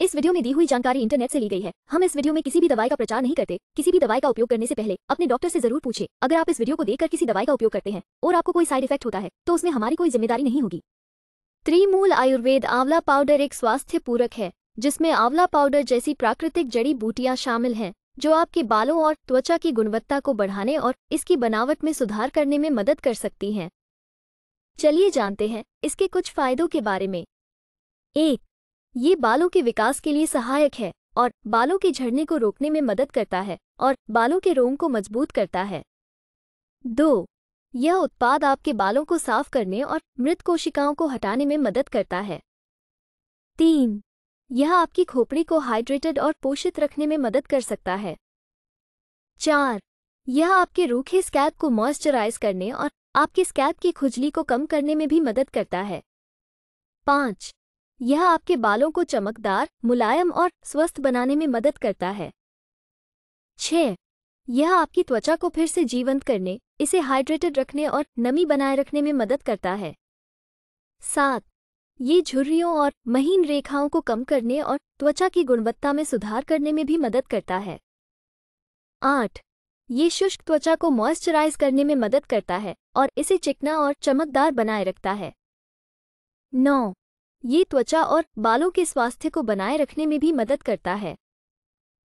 इस वीडियो में दी हुई जानकारी इंटरनेट से ली गई है हम इस वीडियो में किसी भी दवाई का प्रचार नहीं करते किसी भी दवाई का उपयोग करने से पहले अपने डॉक्टर से जरूर पूछे अगर आप इस वीडियो को देखकर किसी दवाई का उपयोग करते हैं और आपको कोई साइड इफेक्ट होता है तो उसमें हमारी कोई जिम्मेदारी नहीं होगी त्रिमूल आयुर्वेद आंवला पाउडर एक स्वास्थ्य पूरक है जिसमें आंवला पाउडर जैसी प्राकृतिक जड़ी बूटियां शामिल हैं जो आपके बालों और त्वचा की गुणवत्ता को बढ़ाने और इसकी बनावट में सुधार करने में मदद कर सकती हैं चलिए जानते हैं इसके कुछ फायदों के बारे में एक ये बालों के विकास के लिए सहायक है और बालों के झड़ने को रोकने में मदद करता है और बालों के रोम को मजबूत करता है दो यह उत्पाद आपके बालों को साफ करने और मृत कोशिकाओं को हटाने में मदद करता है तीन यह आपकी खोपड़ी को हाइड्रेटेड और पोषित रखने में मदद कर सकता है चार यह आपके रूखे स्कैप को मॉइस्चराइज करने और आपके स्कैप की खुजली को कम करने में भी मदद करता है पाँच यह आपके बालों को चमकदार मुलायम और स्वस्थ बनाने में मदद करता है छ यह आपकी त्वचा को फिर से जीवंत करने इसे हाइड्रेटेड रखने और नमी बनाए रखने में मदद करता है सात ये झुर्रियों और महीन रेखाओं को कम करने और त्वचा की गुणवत्ता में सुधार करने में भी मदद करता है आठ ये शुष्क त्वचा को मॉइस्चराइज करने में मदद करता है और इसे चिकना और चमकदार बनाए रखता है नौ ये त्वचा और बालों के स्वास्थ्य को बनाए रखने में भी मदद करता है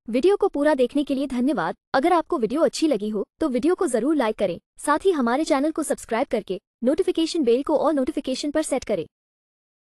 वीडियो को पूरा देखने के लिए धन्यवाद अगर आपको वीडियो अच्छी लगी हो तो वीडियो को जरूर लाइक करें साथ ही हमारे चैनल को सब्सक्राइब करके नोटिफिकेशन बेल को और नोटिफिकेशन पर सेट करें